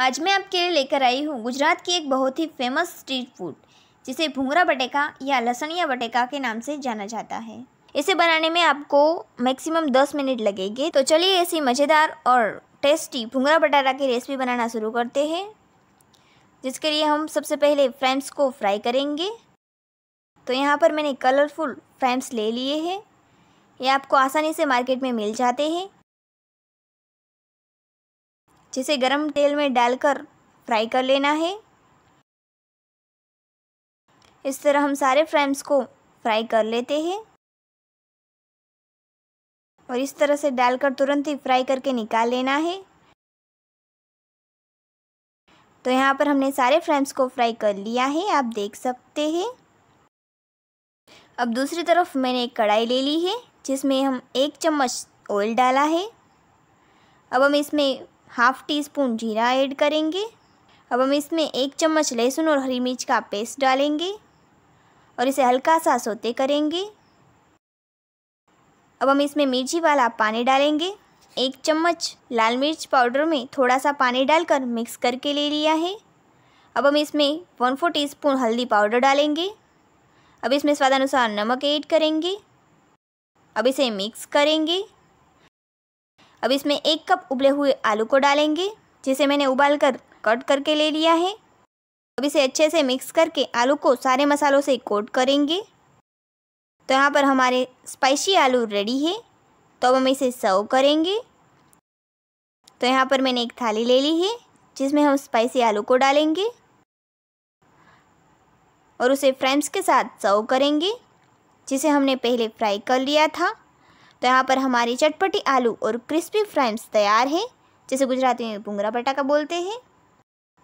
आज मैं आपके लिए लेकर आई हूँ गुजरात की एक बहुत ही फेमस स्ट्रीट फूड जिसे भूंगरा बटेका या लसनिया बटेका के नाम से जाना जाता है इसे बनाने में आपको मैक्सिमम दस मिनट लगेंगे तो चलिए ऐसी मज़ेदार और टेस्टी भूंगरा बटाटा की रेसिपी बनाना शुरू करते हैं जिसके लिए हम सबसे पहले फ्रेम्स को फ्राई करेंगे तो यहाँ पर मैंने कलरफुल फ्रैम्स ले लिए हैं ये आपको आसानी से मार्केट में मिल जाते हैं जिसे गरम तेल में डालकर फ्राई कर लेना है इस तरह हम सारे फ्रेम्स को फ्राई कर लेते हैं और इस तरह से डालकर तुरंत ही फ्राई करके निकाल लेना है तो यहाँ पर हमने सारे फ्रेम्स को फ्राई कर लिया है आप देख सकते हैं अब दूसरी तरफ मैंने एक कढ़ाई ले ली है जिसमें हम एक चम्मच ऑयल डाला है अब हम इसमें हाफ़ टी स्पून जीरा ऐड करेंगे अब हम इसमें एक चम्मच लहसुन और हरी मिर्च का पेस्ट डालेंगे और इसे हल्का सा सोते करेंगे अब हम इसमें मिर्ची वाला पानी डालेंगे एक चम्मच लाल मिर्च पाउडर में थोड़ा सा पानी डालकर मिक्स करके ले लिया है अब हम इसमें वन फोर टी स्पून हल्दी पाउडर डालेंगे अब इसमें स्वादानुसार नमक ऐड करेंगे अब इसे मिक्स करेंगे अब इसमें एक कप उबले हुए आलू को डालेंगे जिसे मैंने उबाल कर कट करके ले लिया है अब इसे अच्छे से मिक्स करके आलू को सारे मसालों से कोट करेंगे तो यहाँ पर हमारे स्पाइसी आलू रेडी है तो अब हम इसे सर्व करेंगे तो यहाँ पर मैंने एक थाली ले ली है जिसमें हम स्पाइसी आलू को डालेंगे और उसे फ्रेम्स के साथ सर्व करेंगे जिसे हमने पहले फ्राई कर लिया था तो यहाँ पर हमारी चटपटी आलू और क्रिस्पी फ्राइम्स तैयार है जैसे गुजराती में भुंगरा बटाका बोलते हैं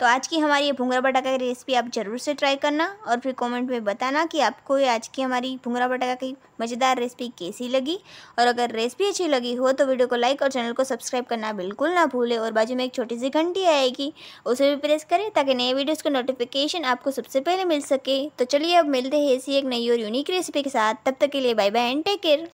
तो आज की हमारी ये भुंगरा बटाका की रेसिपी आप ज़रूर से ट्राई करना और फिर कमेंट में बताना कि आपको ये आज की हमारी भुंगरा बटाका की मज़ेदार रेसिपी कैसी लगी और अगर रेसिपी अच्छी लगी हो तो वीडियो को लाइक और चैनल को सब्सक्राइब करना बिल्कुल ना भूलें और बाजू में एक छोटी सी घंटी आएगी उसे भी प्रेस करें ताकि नए वीडियोज़ का नोटिफिकेशन आपको सबसे पहले मिल सके तो चलिए अब मिलते हैं इसी एक नई और यूनिक रेसिपी के साथ तब तक के लिए bye bye and take care